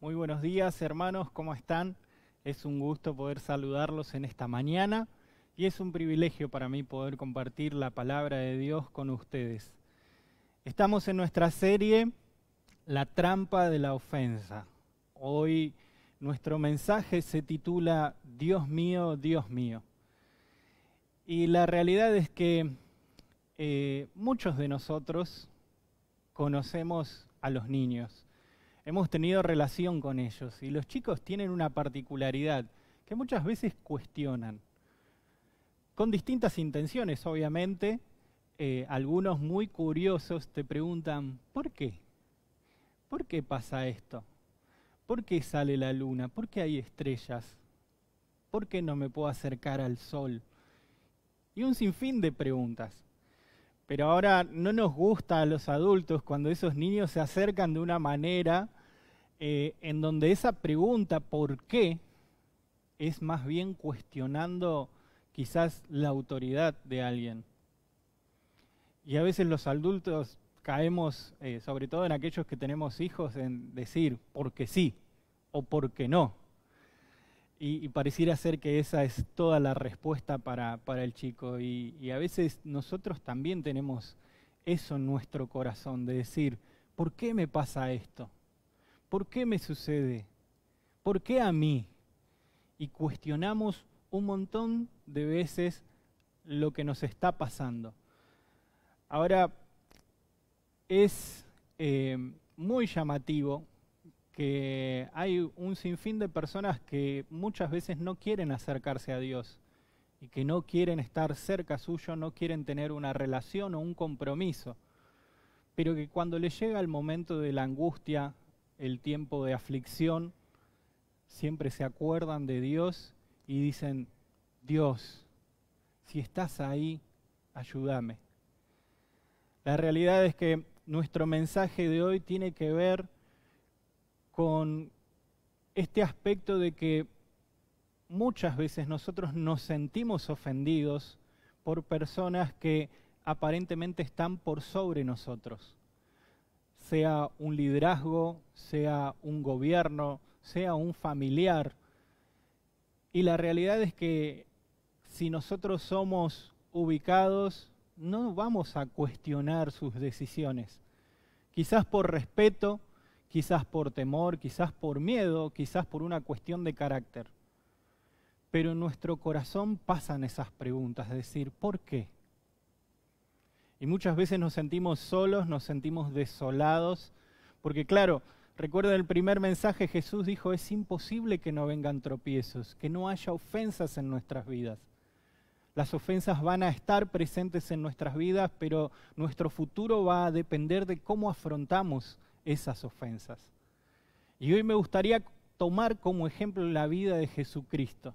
Muy buenos días hermanos, ¿cómo están? Es un gusto poder saludarlos en esta mañana y es un privilegio para mí poder compartir la palabra de Dios con ustedes. Estamos en nuestra serie La trampa de la ofensa. Hoy nuestro mensaje se titula Dios mío, Dios mío. Y la realidad es que eh, muchos de nosotros conocemos a los niños hemos tenido relación con ellos y los chicos tienen una particularidad que muchas veces cuestionan, con distintas intenciones, obviamente. Eh, algunos muy curiosos te preguntan, ¿por qué? ¿Por qué pasa esto? ¿Por qué sale la luna? ¿Por qué hay estrellas? ¿Por qué no me puedo acercar al sol? Y un sinfín de preguntas. Pero ahora no nos gusta a los adultos cuando esos niños se acercan de una manera eh, en donde esa pregunta ¿por qué? es más bien cuestionando quizás la autoridad de alguien. Y a veces los adultos caemos, eh, sobre todo en aquellos que tenemos hijos, en decir porque sí o ¿por qué no. Y, pareciera ser que esa es toda la respuesta para, el chico. y, a veces nosotros también tenemos eso en nuestro corazón, de decir, ¿por qué me pasa esto? ¿Por qué me sucede? ¿Por qué a mí? Y cuestionamos un montón de veces lo que nos está pasando. Ahora, es eh, muy llamativo que hay un sinfín de personas que muchas veces no quieren acercarse a Dios y que no quieren estar cerca suyo, no quieren tener una relación o un compromiso, pero que cuando le llega el momento de la angustia, el tiempo de aflicción, siempre se acuerdan de Dios y dicen, Dios, si estás ahí, ayúdame. La realidad es que nuestro mensaje de hoy tiene que ver con este aspecto de que muchas veces nosotros nos sentimos ofendidos por personas que aparentemente están por sobre nosotros sea un liderazgo, sea un gobierno, sea un familiar. Y la realidad es que si nosotros somos ubicados, no vamos a cuestionar sus decisiones. Quizás por respeto, quizás por temor, quizás por miedo, quizás por una cuestión de carácter. Pero en nuestro corazón pasan esas preguntas, es decir, ¿por qué? Y muchas veces nos sentimos solos, nos sentimos desolados, porque claro, recuerda el primer mensaje, Jesús dijo, es imposible que no vengan tropiezos, que no haya ofensas en nuestras vidas. Las ofensas van a estar presentes en nuestras vidas, pero nuestro futuro va a depender de cómo afrontamos esas ofensas. Y hoy me gustaría tomar como ejemplo la vida de Jesucristo,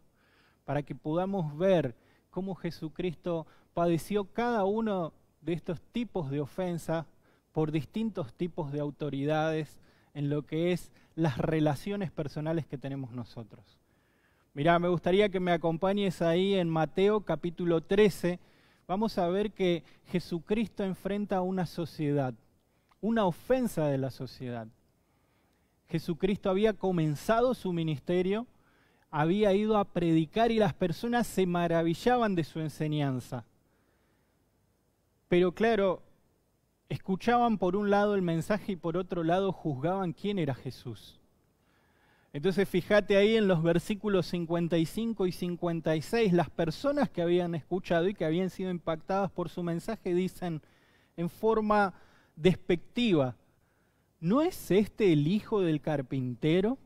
para que podamos ver cómo Jesucristo padeció cada uno de estos tipos de ofensa por distintos tipos de autoridades en lo que es las relaciones personales que tenemos nosotros. mira me gustaría que me acompañes ahí en Mateo capítulo 13. Vamos a ver que Jesucristo enfrenta a una sociedad, una ofensa de la sociedad. Jesucristo había comenzado su ministerio, había ido a predicar y las personas se maravillaban de su enseñanza. Pero claro, escuchaban por un lado el mensaje y por otro lado juzgaban quién era Jesús. Entonces fíjate ahí en los versículos 55 y 56, las personas que habían escuchado y que habían sido impactadas por su mensaje dicen en forma despectiva, ¿no es este el hijo del carpintero?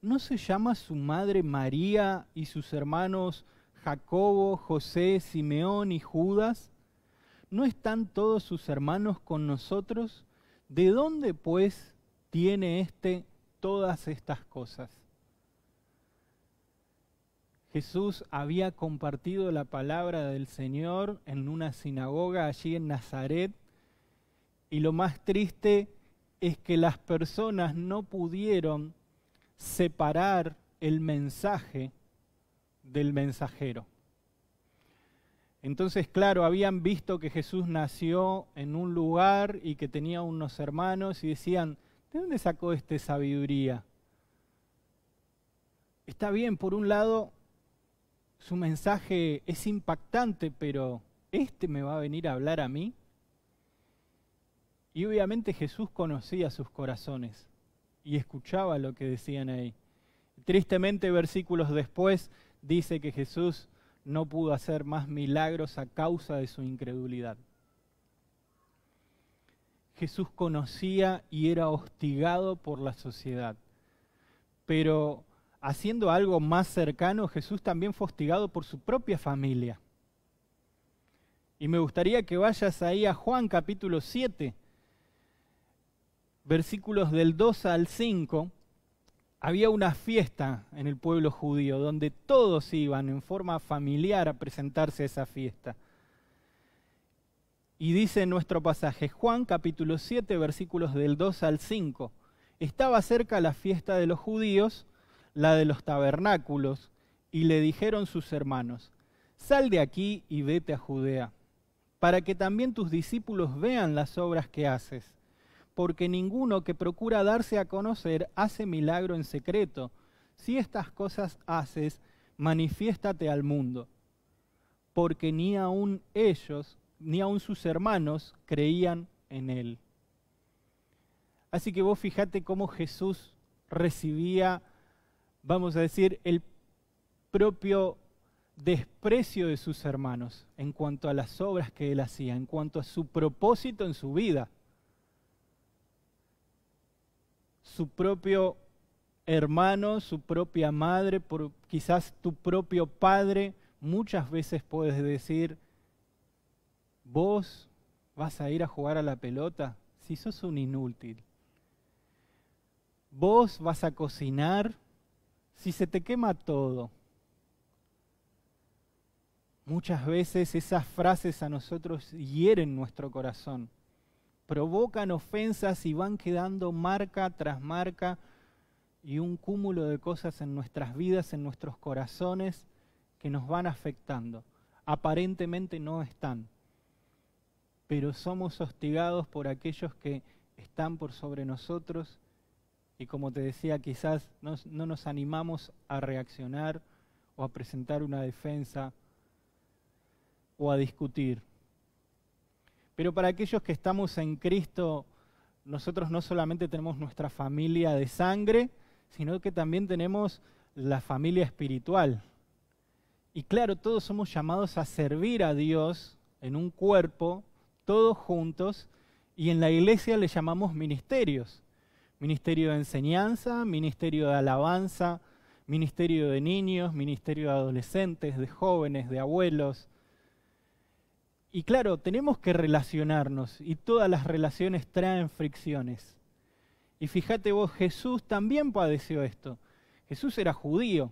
¿No se llama su madre María y sus hermanos Jacobo, José, Simeón y Judas? ¿no están todos sus hermanos con nosotros? ¿De dónde pues tiene éste todas estas cosas? Jesús había compartido la palabra del Señor en una sinagoga allí en Nazaret y lo más triste es que las personas no pudieron separar el mensaje del mensajero. Entonces, claro, habían visto que Jesús nació en un lugar y que tenía unos hermanos y decían, ¿de dónde sacó este sabiduría? Está bien, por un lado, su mensaje es impactante, pero ¿este me va a venir a hablar a mí? Y obviamente Jesús conocía sus corazones y escuchaba lo que decían ahí. Tristemente, versículos después, dice que Jesús no pudo hacer más milagros a causa de su incredulidad. Jesús conocía y era hostigado por la sociedad, pero haciendo algo más cercano, Jesús también fue hostigado por su propia familia. Y me gustaría que vayas ahí a Juan capítulo 7, versículos del 2 al 5 había una fiesta en el pueblo judío donde todos iban en forma familiar a presentarse a esa fiesta. Y dice en nuestro pasaje Juan capítulo 7 versículos del 2 al 5, estaba cerca la fiesta de los judíos, la de los tabernáculos, y le dijeron sus hermanos, sal de aquí y vete a Judea, para que también tus discípulos vean las obras que haces porque ninguno que procura darse a conocer hace milagro en secreto. Si estas cosas haces, manifiéstate al mundo. Porque ni aun ellos, ni aun sus hermanos, creían en él. Así que vos fijate cómo Jesús recibía, vamos a decir, el propio desprecio de sus hermanos en cuanto a las obras que él hacía, en cuanto a su propósito en su vida. su propio hermano, su propia madre, por, quizás tu propio padre, muchas veces puedes decir, vos vas a ir a jugar a la pelota si sos un inútil. Vos vas a cocinar si se te quema todo. Muchas veces esas frases a nosotros hieren nuestro corazón provocan ofensas y van quedando marca tras marca y un cúmulo de cosas en nuestras vidas, en nuestros corazones, que nos van afectando. Aparentemente no están, pero somos hostigados por aquellos que están por sobre nosotros y como te decía, quizás no, nos animamos a reaccionar o a presentar una defensa o a discutir. Pero para aquellos que estamos en Cristo, nosotros no solamente tenemos nuestra familia de sangre, sino que también tenemos la familia espiritual. Y claro, todos somos llamados a servir a Dios en un cuerpo, todos juntos, y en la iglesia le llamamos ministerios. Ministerio de enseñanza, ministerio de alabanza, ministerio de niños, ministerio de adolescentes, de jóvenes, de abuelos, y claro, tenemos que relacionarnos y todas las relaciones traen fricciones. Y fíjate vos, Jesús también padeció esto. Jesús era judío.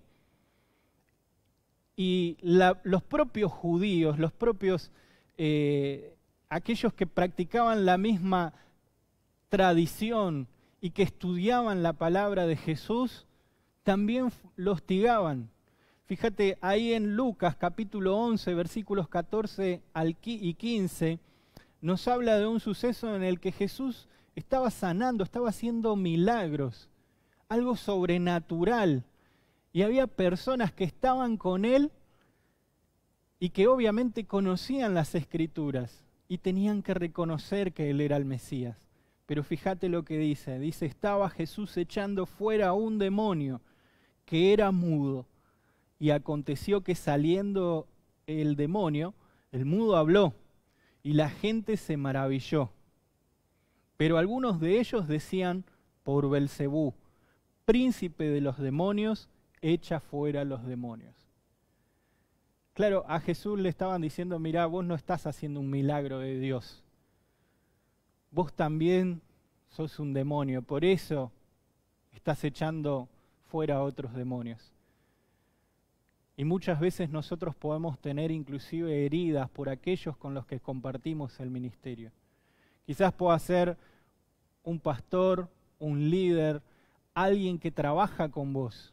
Y los propios judíos, los propios, eh, aquellos que practicaban la misma tradición y que estudiaban la palabra de Jesús, también lo hostigaban, Fíjate ahí en Lucas capítulo 11, versículos 14 y 15, nos habla de un suceso en el que Jesús estaba sanando, estaba haciendo milagros, algo sobrenatural. Y había personas que estaban con él y que obviamente conocían las escrituras y tenían que reconocer que él era el Mesías. Pero fíjate lo que dice, dice, estaba Jesús echando fuera a un demonio que era mudo y aconteció que saliendo el demonio, el mudo habló y la gente se maravilló. Pero algunos de ellos decían, por Belcebú, príncipe de los demonios, echa fuera los demonios. Claro, a Jesús le estaban diciendo, mirá, vos no estás haciendo un milagro de Dios. Vos también sos un demonio, por eso estás echando fuera a otros demonios. Y muchas veces nosotros podemos tener inclusive heridas por aquellos con los que compartimos el ministerio. Quizás pueda ser un pastor, un líder, alguien que trabaja con vos,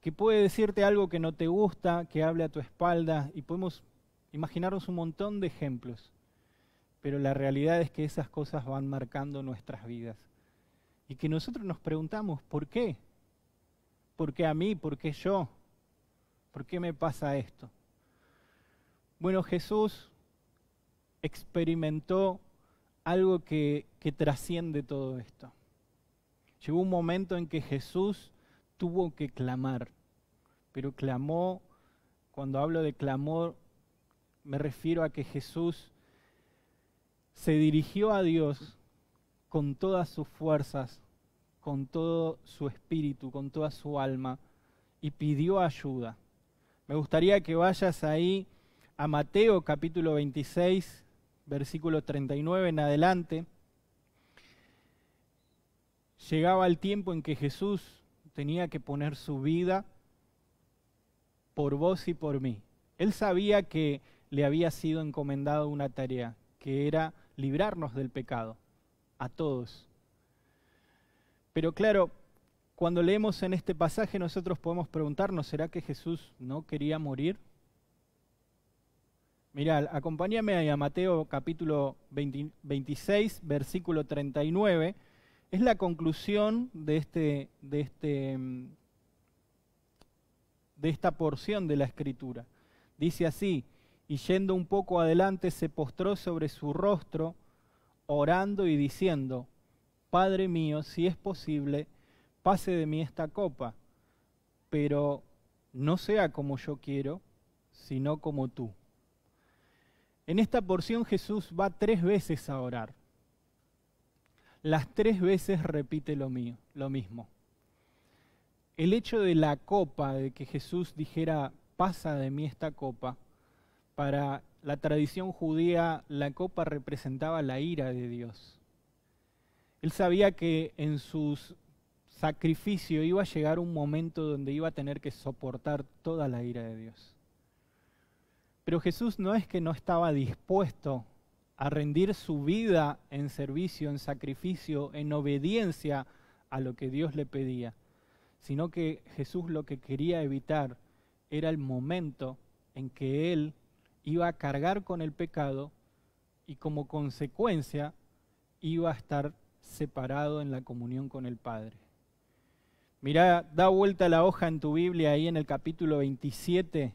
que puede decirte algo que no te gusta, que hable a tu espalda, y podemos imaginarnos un montón de ejemplos, pero la realidad es que esas cosas van marcando nuestras vidas. Y que nosotros nos preguntamos, ¿por qué? ¿Por qué a mí? ¿Por qué yo? ¿Por qué me pasa esto? Bueno, Jesús experimentó algo que, que trasciende todo esto. Llegó un momento en que Jesús tuvo que clamar, pero clamó, cuando hablo de clamor, me refiero a que Jesús se dirigió a Dios con todas sus fuerzas con todo su espíritu, con toda su alma, y pidió ayuda. Me gustaría que vayas ahí a Mateo capítulo 26, versículo 39 en adelante. Llegaba el tiempo en que Jesús tenía que poner su vida por vos y por mí. Él sabía que le había sido encomendado una tarea, que era librarnos del pecado, a todos. Pero claro, cuando leemos en este pasaje nosotros podemos preguntarnos, ¿será que Jesús no quería morir? Mirá, acompáñame ahí a Mateo capítulo 26, versículo 39. Es la conclusión este, de, este, de esta porción de la escritura. Dice así, y yendo un poco adelante se postró sobre su rostro, orando y diciendo, Padre mío, si es posible, pase de mí esta copa, pero no sea como yo quiero, sino como tú. En esta porción Jesús va tres veces a orar. Las tres veces repite lo, mío, lo mismo. El hecho de la copa, de que Jesús dijera, pasa de mí esta copa, para la tradición judía la copa representaba la ira de Dios. Él sabía que en su sacrificio iba a llegar un momento donde iba a tener que soportar toda la ira de Dios. Pero Jesús no es que no estaba dispuesto a rendir su vida en servicio, en sacrificio, en obediencia a lo que Dios le pedía, sino que Jesús lo que quería evitar era el momento en que Él iba a cargar con el pecado y como consecuencia iba a estar separado en la comunión con el Padre. Mirá, da vuelta la hoja en tu Biblia, ahí en el capítulo 27,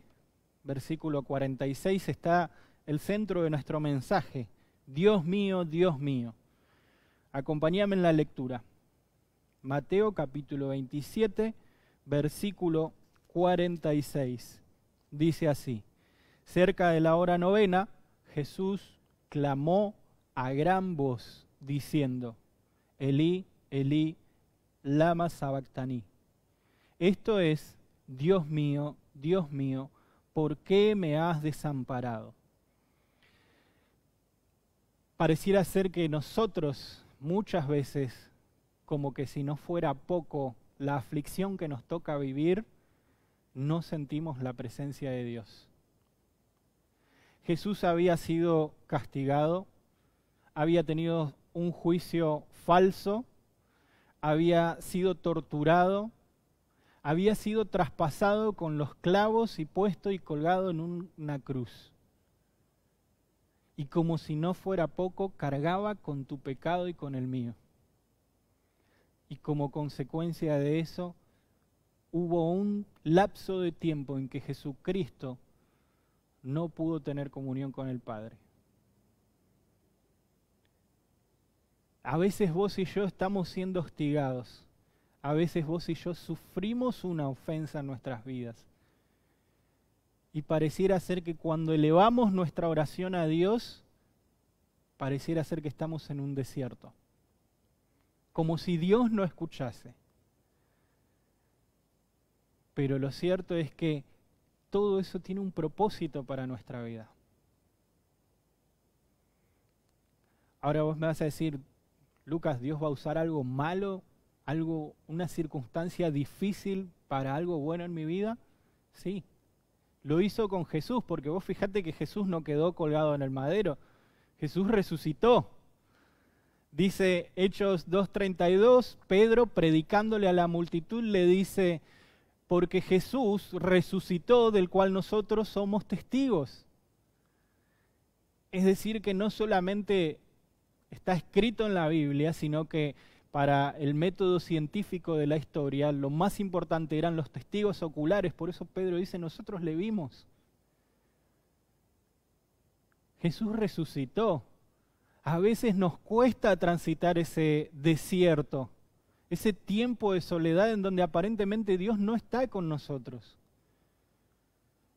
versículo 46, está el centro de nuestro mensaje. Dios mío, Dios mío. Acompáñame en la lectura. Mateo capítulo 27, versículo 46. Dice así, cerca de la hora novena, Jesús clamó a gran voz, diciendo, Elí, Elí, lama sabactaní. Esto es, Dios mío, Dios mío, ¿por qué me has desamparado? Pareciera ser que nosotros muchas veces, como que si no fuera poco la aflicción que nos toca vivir, no sentimos la presencia de Dios. Jesús había sido castigado, había tenido un juicio falso, había sido torturado, había sido traspasado con los clavos y puesto y colgado en una cruz. Y como si no fuera poco, cargaba con tu pecado y con el mío. Y como consecuencia de eso, hubo un lapso de tiempo en que Jesucristo no pudo tener comunión con el Padre. A veces vos y yo estamos siendo hostigados. A veces vos y yo sufrimos una ofensa en nuestras vidas. Y pareciera ser que cuando elevamos nuestra oración a Dios, pareciera ser que estamos en un desierto. Como si Dios no escuchase. Pero lo cierto es que todo eso tiene un propósito para nuestra vida. Ahora vos me vas a decir, Lucas, Dios va a usar algo malo, algo, una circunstancia difícil para algo bueno en mi vida? Sí. Lo hizo con Jesús, porque vos fíjate que Jesús no quedó colgado en el madero. Jesús resucitó. Dice Hechos 2.32, Pedro predicándole a la multitud le dice, porque Jesús resucitó del cual nosotros somos testigos. Es decir, que no solamente está escrito en la Biblia, sino que para el método científico de la historia lo más importante eran los testigos oculares. Por eso Pedro dice, nosotros le vimos. Jesús resucitó. A veces nos cuesta transitar ese desierto, ese tiempo de soledad en donde aparentemente Dios no está con nosotros.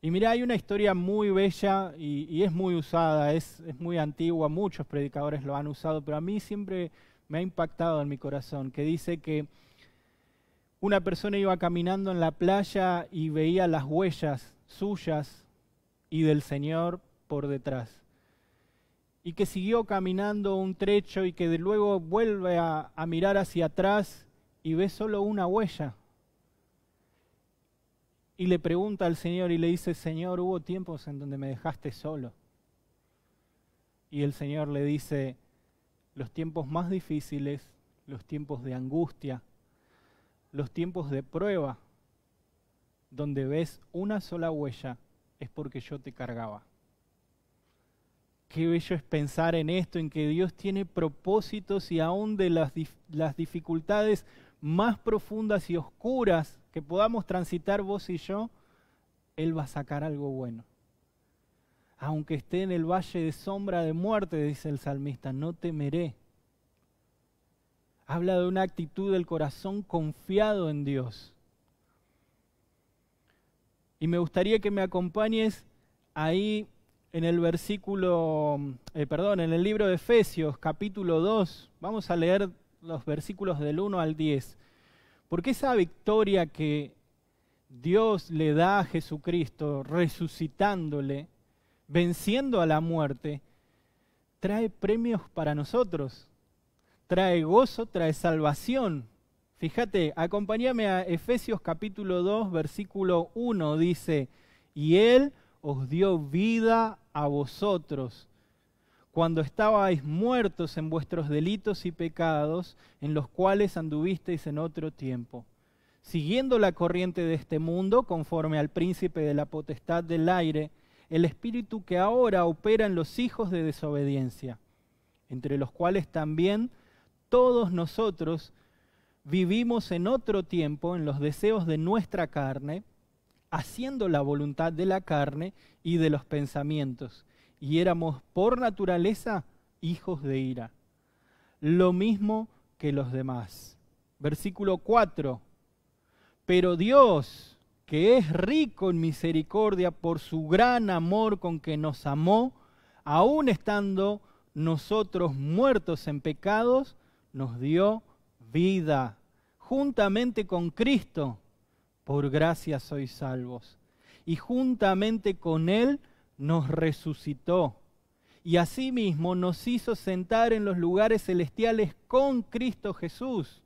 Y mira, hay una historia muy bella y, es muy usada, es, muy antigua, muchos predicadores lo han usado, pero a mí siempre me ha impactado en mi corazón, que dice que una persona iba caminando en la playa y veía las huellas suyas y del Señor por detrás. Y que siguió caminando un trecho y que de luego vuelve a mirar hacia atrás y ve solo una huella y le pregunta al Señor y le dice, Señor, hubo tiempos en donde me dejaste solo. Y el Señor le dice, los tiempos más difíciles, los tiempos de angustia, los tiempos de prueba, donde ves una sola huella, es porque yo te cargaba. Qué bello es pensar en esto, en que Dios tiene propósitos y aún de las, las dificultades más profundas y oscuras que podamos transitar vos y yo, Él va a sacar algo bueno. Aunque esté en el valle de sombra de muerte, dice el salmista, no temeré. Habla de una actitud del corazón confiado en Dios. Y me gustaría que me acompañes ahí en el versículo, eh, perdón, en el libro de Efesios, capítulo 2. Vamos a leer los versículos del 1 al 10, porque esa victoria que Dios le da a Jesucristo resucitándole, venciendo a la muerte, trae premios para nosotros, trae gozo, trae salvación. Fíjate, acompáñame a Efesios capítulo 2, versículo 1, dice, y Él os dio vida a vosotros cuando estabais muertos en vuestros delitos y pecados, en los cuales anduvisteis en otro tiempo, siguiendo la corriente de este mundo, conforme al príncipe de la potestad del aire, el espíritu que ahora opera en los hijos de desobediencia, entre los cuales también todos nosotros vivimos en otro tiempo en los deseos de nuestra carne, haciendo la voluntad de la carne y de los pensamientos y éramos por naturaleza hijos de ira, lo mismo que los demás. Versículo 4. Pero Dios, que es rico en misericordia por su gran amor con que nos amó, aun estando nosotros muertos en pecados, nos dio vida juntamente con Cristo. Por gracia sois salvos. Y juntamente con Él nos resucitó y asimismo nos hizo sentar en los lugares celestiales con Cristo Jesús,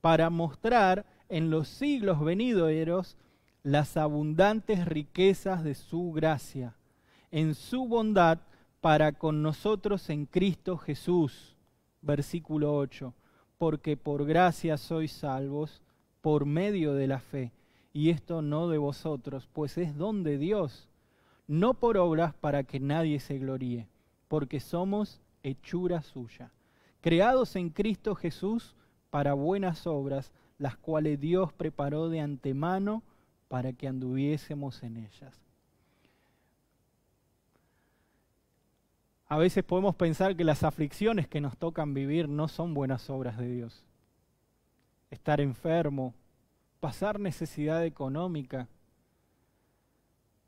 para mostrar en los siglos venideros las abundantes riquezas de su gracia, en su bondad para con nosotros en Cristo Jesús. Versículo 8, porque por gracia sois salvos por medio de la fe, y esto no de vosotros, pues es don de Dios no por obras para que nadie se gloríe, porque somos hechura suya, creados en Cristo Jesús para buenas obras, las cuales Dios preparó de antemano para que anduviésemos en ellas. A veces podemos pensar que las aflicciones que nos tocan vivir no son buenas obras de Dios. Estar enfermo, pasar necesidad económica,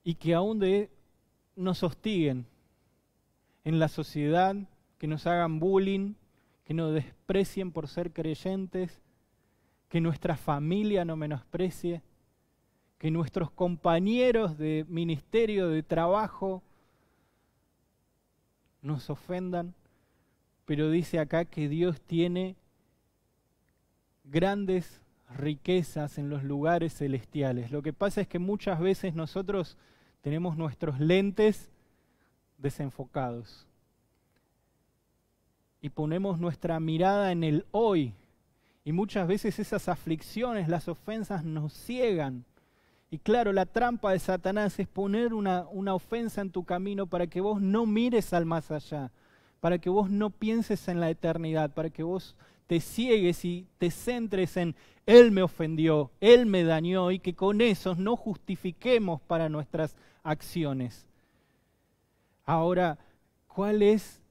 y que aún de nos hostiguen en la sociedad, que nos hagan bullying, que nos desprecien por ser creyentes, que nuestra familia no menosprecie, que nuestros compañeros de ministerio, de trabajo, nos ofendan, pero dice acá que Dios tiene grandes riquezas en los lugares celestiales. Lo que pasa es que muchas veces nosotros tenemos nuestros lentes desenfocados. Y ponemos nuestra mirada en el hoy. Y muchas veces esas aflicciones, las ofensas nos ciegan. Y claro, la trampa de Satanás es poner una, una ofensa en tu camino para que vos no mires al más allá, para que vos no pienses en la eternidad, para que vos te ciegues y te centres en Él me ofendió, Él me dañó y que con eso no justifiquemos para nuestras acciones. Ahora, ¿cuál es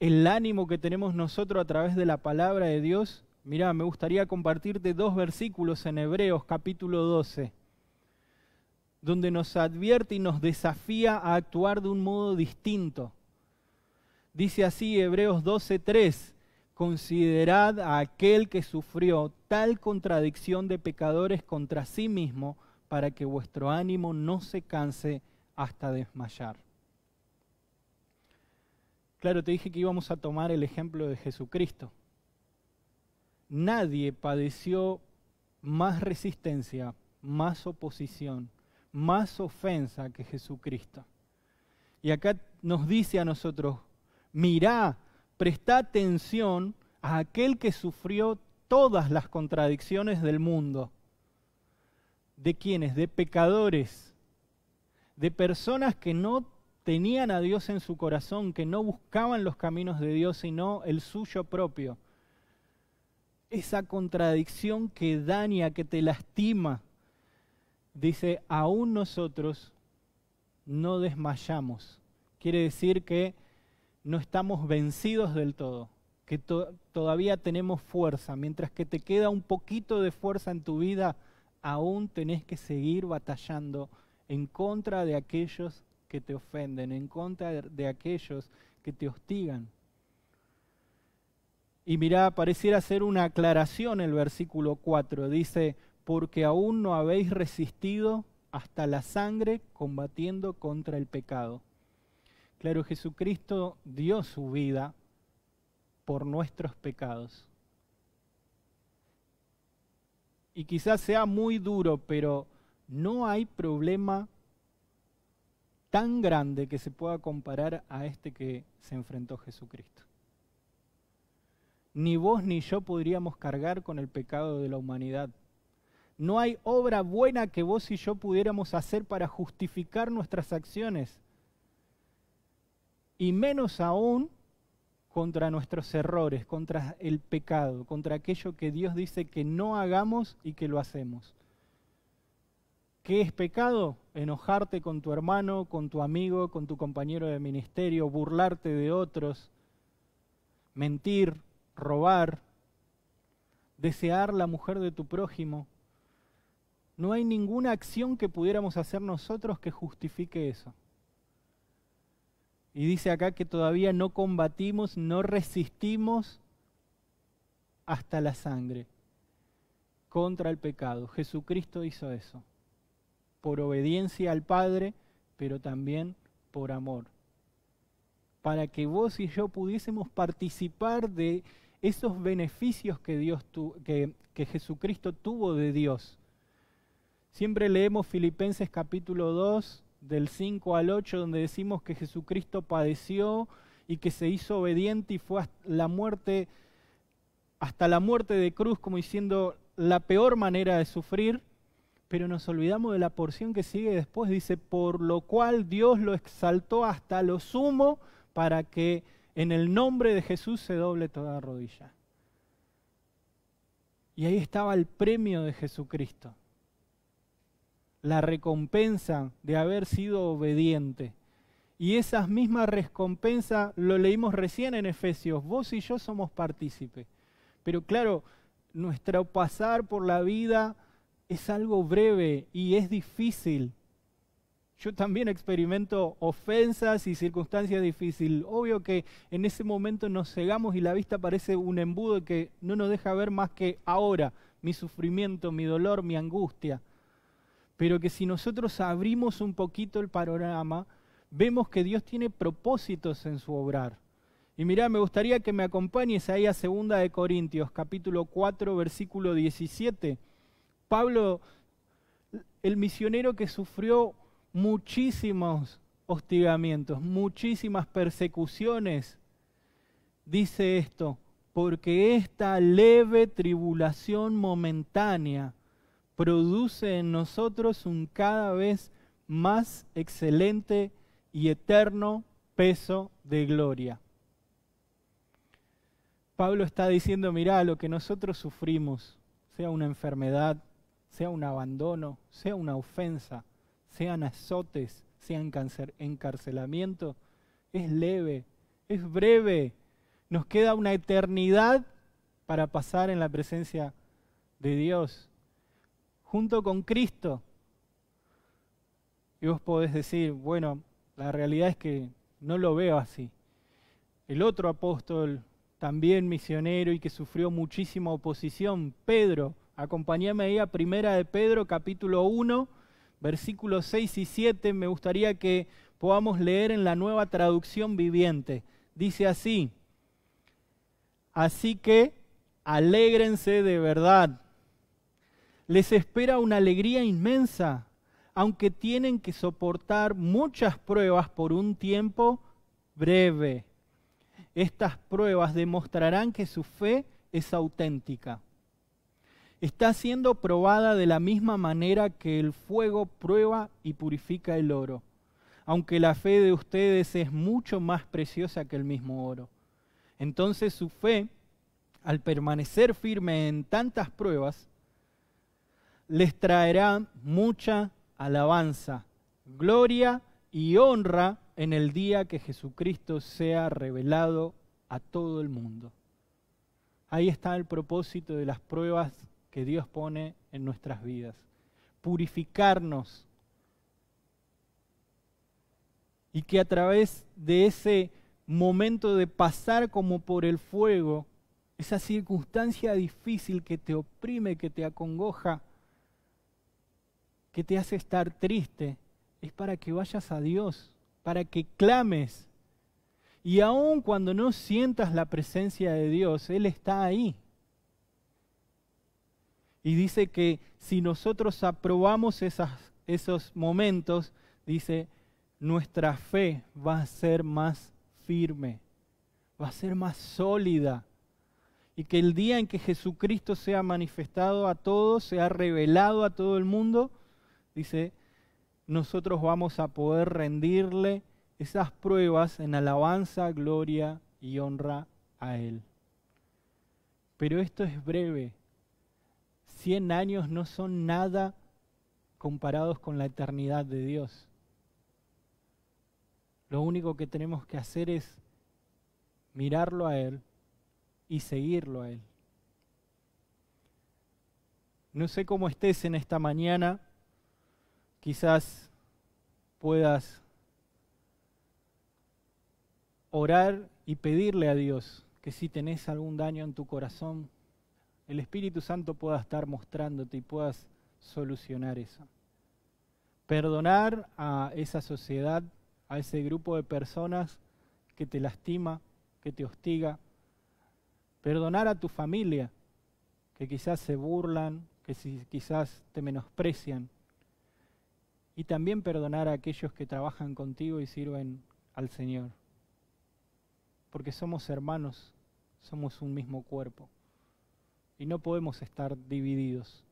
el ánimo que tenemos nosotros a través de la palabra de Dios? Mirá, me gustaría compartirte dos versículos en Hebreos capítulo 12, donde nos advierte y nos desafía a actuar de un modo distinto. Dice así Hebreos 12:3, Considerad a aquel que sufrió tal contradicción de pecadores contra sí mismo para que vuestro ánimo no se canse hasta desmayar. Claro, te dije que íbamos a tomar el ejemplo de Jesucristo. Nadie padeció más resistencia, más oposición, más ofensa que Jesucristo. Y acá nos dice a nosotros, mirá presta atención a aquel que sufrió todas las contradicciones del mundo. ¿De quiénes? De pecadores, de personas que no tenían a Dios en su corazón, que no buscaban los caminos de Dios, sino el suyo propio. Esa contradicción que daña, que te lastima, dice, aún nosotros no desmayamos. Quiere decir que no estamos vencidos del todo, que todavía tenemos fuerza. Mientras que te queda un poquito de fuerza en tu vida, aún tenés que seguir batallando en contra de aquellos que te ofenden, en contra de aquellos que te hostigan. Y mirá, pareciera ser una aclaración el versículo 4. Dice, porque aún no habéis resistido hasta la sangre combatiendo contra el pecado. Claro, Jesucristo dio su vida por nuestros pecados. Y quizás sea muy duro, pero no hay problema tan grande que se pueda comparar a este que se enfrentó Jesucristo. Ni vos ni yo podríamos cargar con el pecado de la humanidad. No hay obra buena que vos y yo pudiéramos hacer para justificar nuestras acciones y menos aún contra nuestros errores, contra el pecado, contra aquello que Dios dice que no hagamos y que lo hacemos. ¿Qué es pecado? Enojarte con tu hermano, con tu amigo, con tu compañero de ministerio, burlarte de otros, mentir, robar, desear la mujer de tu prójimo. No hay ninguna acción que pudiéramos hacer nosotros que justifique eso. Y dice acá que todavía no combatimos, no resistimos hasta la sangre contra el pecado. Jesucristo hizo eso, por obediencia al Padre, pero también por amor, para que vos y yo pudiésemos participar de esos beneficios que, Dios que, Jesucristo tuvo de Dios. Siempre leemos Filipenses capítulo 2, del 5 al 8, donde decimos que Jesucristo padeció y que se hizo obediente y fue hasta la muerte, hasta la muerte de cruz, como diciendo la peor manera de sufrir, pero nos olvidamos de la porción que sigue después, dice, por lo cual Dios lo exaltó hasta lo sumo para que en el nombre de Jesús se doble toda rodilla. Y ahí estaba el premio de Jesucristo la recompensa de haber sido obediente. Y esa misma recompensa lo leímos recién en Efesios. Vos y yo somos partícipes. Pero claro, nuestro pasar por la vida es algo breve y es difícil. Yo también experimento ofensas y circunstancias difíciles. Obvio que en ese momento nos cegamos y la vista parece un embudo que no nos deja ver más que ahora mi sufrimiento, mi dolor, mi angustia pero que si nosotros abrimos un poquito el panorama, vemos que Dios tiene propósitos en su obrar. Y mirá, me gustaría que me acompañes ahí a segunda de Corintios, capítulo 4, versículo 17. Pablo, el misionero que sufrió muchísimos hostigamientos, muchísimas persecuciones, dice esto, porque esta leve tribulación momentánea produce en nosotros un cada vez más excelente y eterno peso de gloria. Pablo está diciendo, mira, lo que nosotros sufrimos, sea una enfermedad, sea un abandono, sea una ofensa, sean azotes, sean cáncer, encarcelamiento, es leve, es breve. Nos queda una eternidad para pasar en la presencia de Dios junto con Cristo. Y vos podés decir, bueno, la realidad es que no lo veo así. El otro apóstol, también misionero y que sufrió muchísima oposición, Pedro, acompáñame ahí a primera de Pedro, capítulo 1, versículos 6 y 7, me gustaría que podamos leer en la nueva traducción viviente. Dice así, así que alégrense de verdad les espera una alegría inmensa, aunque tienen que soportar muchas pruebas por un tiempo breve. Estas pruebas demostrarán que su fe es auténtica. Está siendo probada de la misma manera que el fuego prueba y purifica el oro, aunque la fe de ustedes es mucho más preciosa que el mismo oro. Entonces su fe, al permanecer firme en tantas pruebas, les traerá mucha alabanza, gloria y honra en el día que Jesucristo sea revelado a todo el mundo. Ahí está el propósito de las pruebas que Dios pone en nuestras vidas. Purificarnos. Y que a través de ese momento de pasar como por el fuego, esa circunstancia difícil que te oprime, que te acongoja, que te hace estar triste es para que vayas a Dios, para que clames. Y aun cuando no sientas la presencia de Dios, Él está ahí. Y dice que si nosotros aprobamos esos momentos, dice, nuestra fe va a ser más firme, va a ser más sólida. Y que el día en que Jesucristo sea manifestado a todos, sea revelado a todo el mundo, dice, nosotros vamos a poder rendirle esas pruebas en alabanza, gloria y honra a Él. Pero esto es breve. Cien años no son nada comparados con la eternidad de Dios. Lo único que tenemos que hacer es mirarlo a Él y seguirlo a Él. No sé cómo estés en esta mañana quizás puedas orar y pedirle a Dios que si tenés algún daño en tu corazón, el Espíritu Santo pueda estar mostrándote y puedas solucionar eso. Perdonar a esa sociedad, a ese grupo de personas que te lastima, que te hostiga. Perdonar a tu familia, que quizás se burlan, que quizás te menosprecian y también perdonar a aquellos que trabajan contigo y sirven al Señor. Porque somos hermanos, somos un mismo cuerpo y no podemos estar divididos.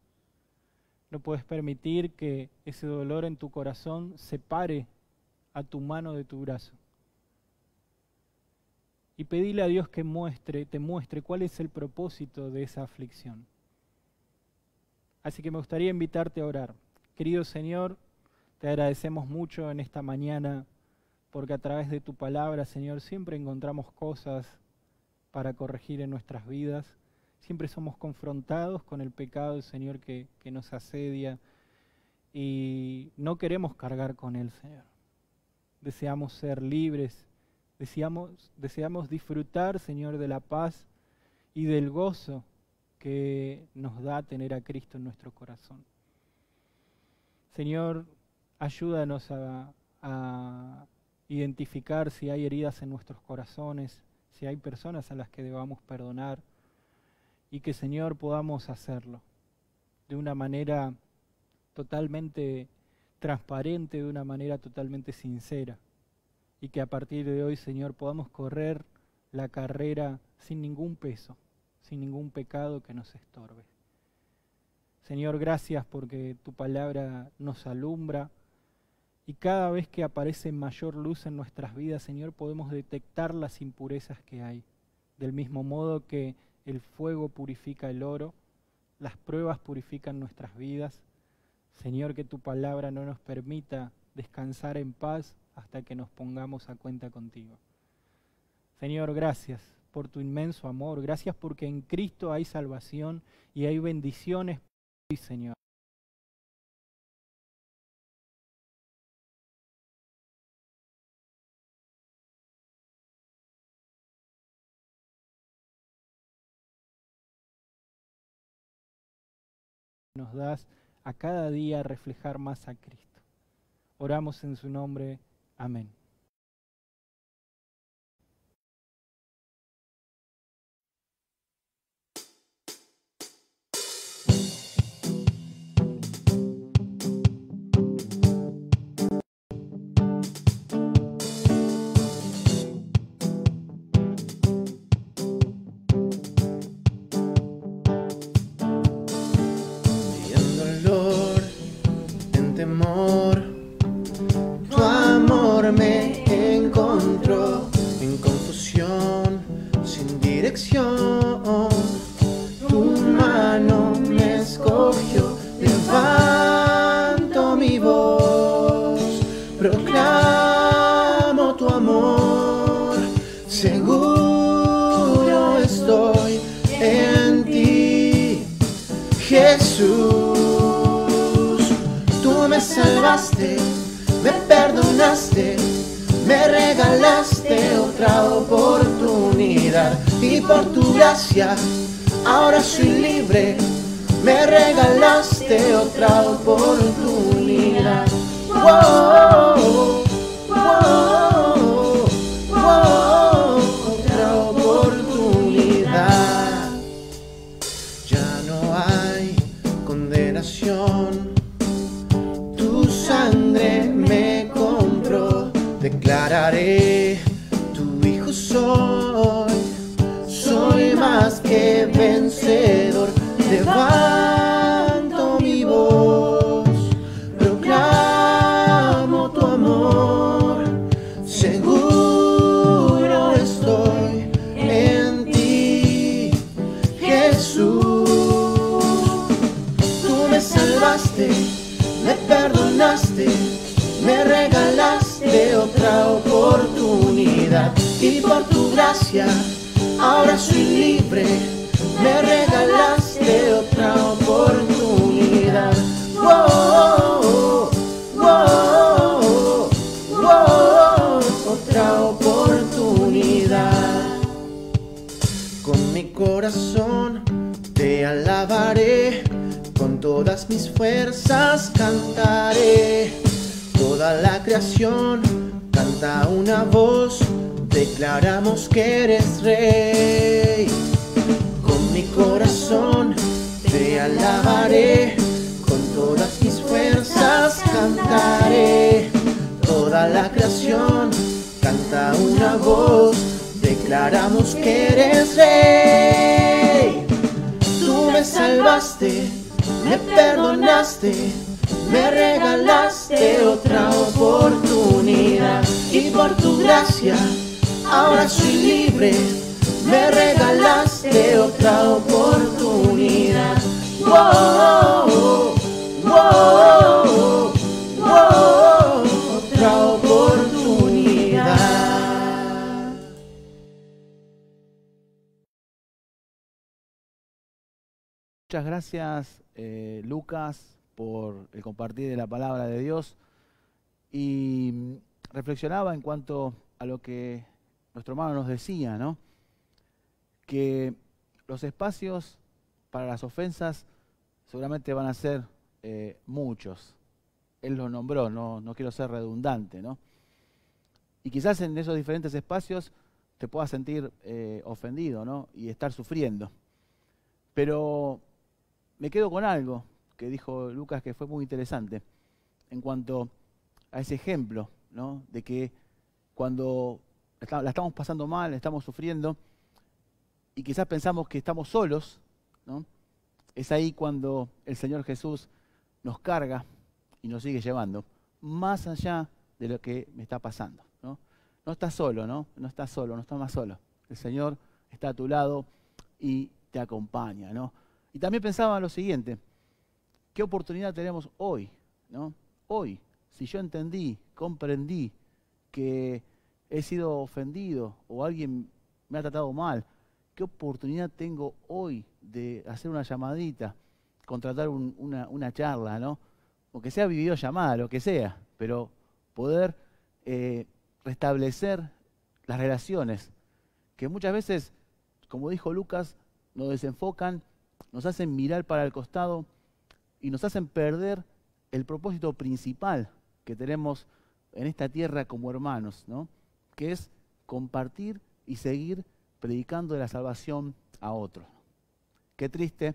No puedes permitir que ese dolor en tu corazón separe a tu mano de tu brazo. Y pedirle a Dios que muestre, te muestre cuál es el propósito de esa aflicción. Así que me gustaría invitarte a orar. Querido Señor, te agradecemos mucho en esta mañana porque a través de tu palabra, Señor, siempre encontramos cosas para corregir en nuestras vidas. Siempre somos confrontados con el pecado, Señor, que, nos asedia y no queremos cargar con él, Señor. Deseamos ser libres, deseamos, deseamos disfrutar, Señor, de la paz y del gozo que nos da tener a Cristo en nuestro corazón. Señor, ayúdanos a, identificar si hay heridas en nuestros corazones, si hay personas a las que debamos perdonar y que Señor podamos hacerlo de una manera totalmente transparente, de una manera totalmente sincera y que a partir de hoy Señor podamos correr la carrera sin ningún peso, sin ningún pecado que nos estorbe. Señor, gracias porque tu palabra nos alumbra, y cada vez que aparece mayor luz en nuestras vidas, Señor, podemos detectar las impurezas que hay. Del mismo modo que el fuego purifica el oro, las pruebas purifican nuestras vidas. Señor, que tu palabra no nos permita descansar en paz hasta que nos pongamos a cuenta contigo. Señor, gracias por tu inmenso amor. Gracias porque en Cristo hay salvación y hay bendiciones. Señor. nos das a cada día reflejar más a Cristo. Oramos en su nombre. Amén. Te regalaste otra oportunidad. Wow, wow, oh otra oportunidad. Ya no hay condenación. Tu sangre me compró. Declararé, tu hijo soy. Soy más que vencedor. de va ahora soy libre, me regalaste otra oportunidad. otra oportunidad. Con mi corazón te alabaré, con todas mis fuerzas cantaré, toda la creación Canta una voz, declaramos que eres rey. Con mi corazón te alabaré, con todas mis fuerzas cantaré. Toda la creación canta una voz, declaramos que eres rey. Tú me salvaste, me perdonaste me regalaste otra oportunidad y por tu gracia ahora soy libre, me regalaste otra oportunidad. Wow, otra oportunidad. Muchas gracias, eh, Lucas por el compartir de la palabra de Dios y mm, reflexionaba en cuanto a lo que nuestro hermano nos decía, Que los espacios para las ofensas seguramente van a ser eh, muchos. Él los nombró, no, no quiero ser redundante, Y quizás en esos diferentes espacios te puedas sentir eh, ofendido, Y estar sufriendo. Pero me quedo con algo, que dijo Lucas que fue muy interesante en cuanto a ese ejemplo, ¿no? De que cuando la estamos pasando mal, estamos sufriendo, y quizás pensamos que estamos solos, ¿no? Es ahí cuando el Señor Jesús nos carga y nos sigue llevando más allá de lo que me está pasando. No, no estás solo, ¿no? No estás solo, no estás más solo. El Señor está a tu lado y te acompaña, ¿no? Y también pensaba lo siguiente, ¿Qué oportunidad tenemos hoy? ¿no? Hoy, si yo entendí, comprendí que he sido ofendido o alguien me ha tratado mal, ¿qué oportunidad tengo hoy de hacer una llamadita, contratar una, charla, ¿no? O que sea videollamada, lo que sea, pero poder eh, restablecer las relaciones, que muchas veces, como dijo Lucas, nos desenfocan, nos hacen mirar para el costado, y nos hacen perder el propósito principal que tenemos en esta tierra como hermanos, que es compartir y seguir predicando de la salvación a otros. Qué triste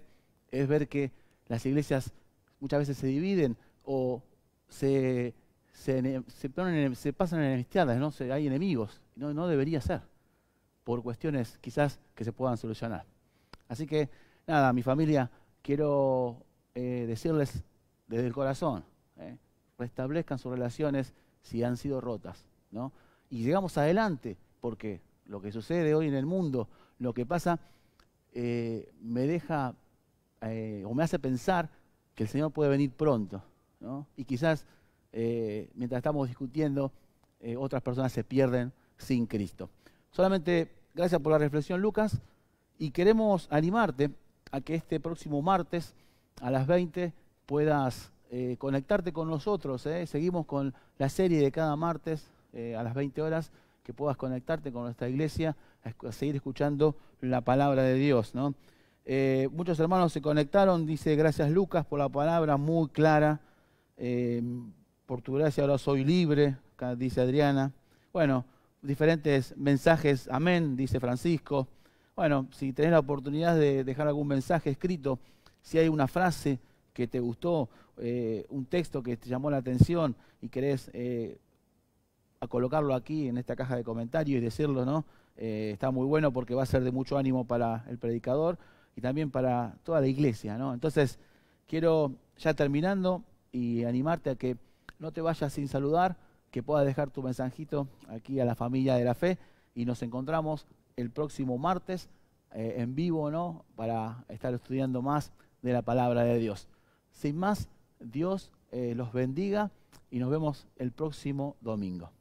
es ver que las iglesias muchas veces se dividen o se, se, pasan enemistadas, ¿no? hay enemigos. no debería ser, por cuestiones quizás que se puedan solucionar. Así que, nada, mi familia, quiero eh, decirles desde el corazón, eh, restablezcan sus relaciones si han sido rotas, ¿no? Y llegamos adelante, porque lo que sucede hoy en el mundo, lo que pasa, eh, me deja o me hace pensar que el Señor puede venir pronto, Y quizás mientras estamos discutiendo, otras personas se pierden sin Cristo. Solamente gracias por la reflexión, Lucas, y queremos animarte a que este próximo martes a las 20 puedas eh, conectarte con nosotros. Eh. Seguimos con la serie de cada martes eh, a las 20 horas, que puedas conectarte con nuestra iglesia, a, seguir escuchando la palabra de Dios. ¿no? muchos hermanos se conectaron, dice gracias Lucas por la palabra muy clara. por tu gracia ahora soy libre, dice Adriana. Bueno, diferentes mensajes, amén, dice Francisco. Bueno, si tenés la oportunidad de dejar algún mensaje escrito, si hay una frase que te gustó, eh, un texto que te llamó la atención y querés eh, a colocarlo aquí en esta caja de comentarios y decirlo, ¿no? Eh, está muy bueno porque va a ser de mucho ánimo para el predicador y también para toda la iglesia, ¿no? Entonces, quiero ya terminando y animarte a que no te vayas sin saludar, que puedas dejar tu mensajito aquí a la familia de la fe y nos encontramos el próximo martes en vivo, ¿no? Para estar estudiando más de la palabra de Dios. Sin más, Dios eh, los bendiga y nos vemos el próximo domingo.